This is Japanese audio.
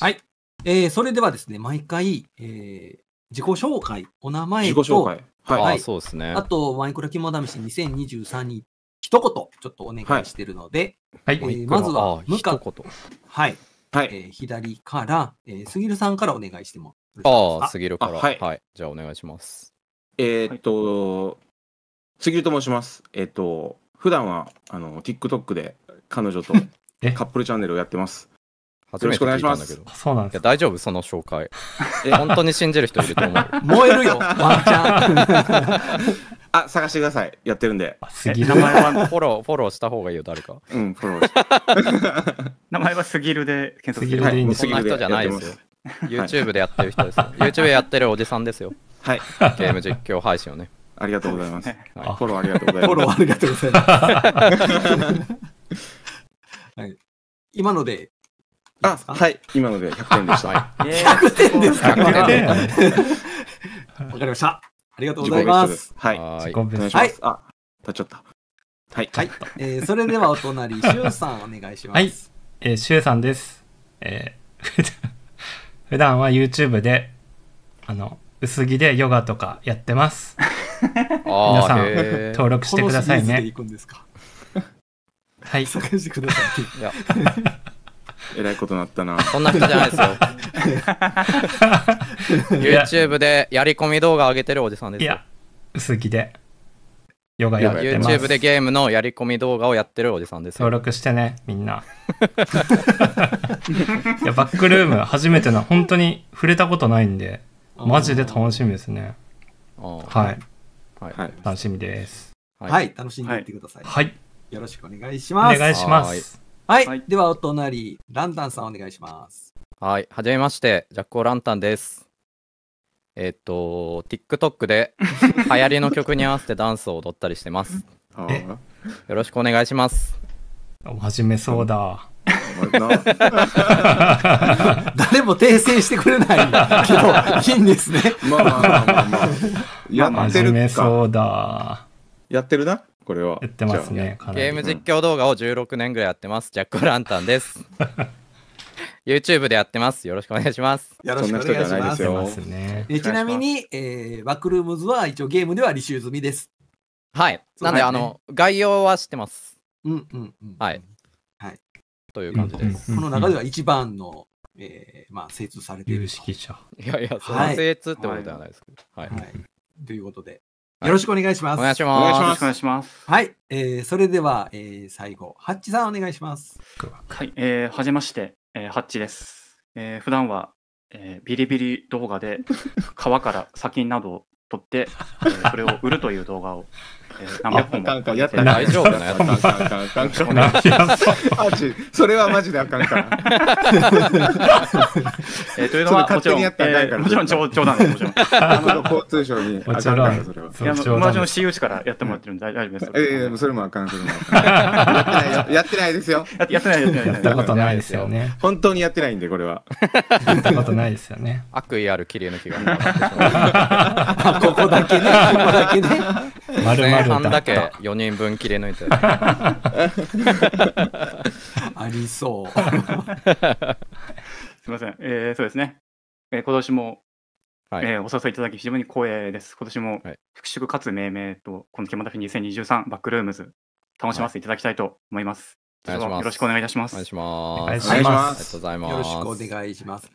はい。えー、それではですね、毎回、えー、自己紹介、お名前と、自己紹介。はい。はい、そうですね。あと、マイクラ肝試し2023に一言、ちょっとお願いしてるので、はい。えー、まずは、向か言。はい。はい、えー、左から、えー、杉るさんからお願いしてもああ、杉るから。はい、はい。じゃあ、お願いします。えー、っと、杉ると申します。えー、っと、普段は、あの、TikTok で彼女と カップルチャンネルをやってます。初めて聞いたんだけど。そうなんです。いや、大丈夫その紹介。え、本当に信じる人いると思う。燃えるよ、ワンちゃん。あ、探してください。やってるんで。すぎる。名前はフォロー、フォローした方がいいよ、誰か。うん、フォローし 名前はすぎるで検索する。すぎるでそんな人じゃないですよ。YouTube でやってる人ですよ。YouTube やってるおじさんですよ。はい。ゲーム実況配信をね。ありがとうございます。フォローありがとうございます。フォローありがとうございます。はい、今のであ、はい、今ので100点でした。100点ですか ?100 点。わかりました。ありがとうございます。はい。はい。あ、立っちゃった。はい。はい。えー、それではお隣、しゅうさんお願いします。はい。えー、しゅうさんです。えー、普段は YouTube で、あの、薄着でヨガとかやってます。皆さん、登録してくださいね。はい。探してください。いや。えらいことなったな。そんな人じゃないですよ。YouTube でやり込み動画上げてるおじさんですよ。いや、好きで。ヨガやってます。YouTube でゲームのやり込み動画をやってるおじさんです登録してね、みんな。いや、バックルーム初めての、本当に触れたことないんで、マジで楽しみですね。はい。はい。楽しみです。はい、楽しんでいってください。はい。よろしくお願いします。お願いします。はい、はい、ではお隣ランタンさんお願いしますはいはじめましてジャック・ーランタンですえー、っと TikTok で 流行りの曲に合わせてダンスを踊ったりしてますよろしくお願いします真面目そうだ 誰も訂正してくれないけどいいんですねまあまあまあまあまあやってるか真面目そうだやってるなこれは。やってますね。ゲーム実況動画を16年ぐらいやってます。ジャック・ランタンです。YouTube でやってます。よろしくお願いします。よろしくお願いします。ますね、ちなみに、えー、ワックルームズは一応ゲームでは履修済みです。はい。なんで、あの、概要は知ってます。うんうんうん。はい。はい。という感じです。この中では一番の、えー、まあ、精通されている。有識者。いやいや、その精通ってことではないですけど。はい。はい、はい、ということで。よろしくお願いします。お願いします。お願いします。お願います。はい。えー、それでは、えー、最後、ハッチさんお願いします。はい。えー、はじめまして、えー、ハッチです。えー、普段は、えー、ビリビリ動画で、川から砂金などを取って、えー、それを売るという動画をかん本ん、やった大丈夫なやそれはマジであかんから。えというのは、もちろん、えもちろん冗談です、もちろん。交通省にあかんかそれは。いや、ちろん、私有地からやってもらってるんで大丈夫です。ええ、それもあかん、それもあかん。やってないですよ。やってない、やってない。やったことないですよね。本当にやってないんで、これは。やったことないですよね。悪意ある綺麗な気が。ここだけね、ここだけね。まるまる半だけ4人分切り抜いて ありそう すみません、えー、そうですね、えー、今年も、はい、えー、お誘いいただき非常に光栄です今年も復職かつ命名とこの「ケマダフィ2023バックルームズ」楽しませていただきたいと思います、はい、よろしくお願いいたしますお願いしますお願いしますありがとうございますよろしくお願いします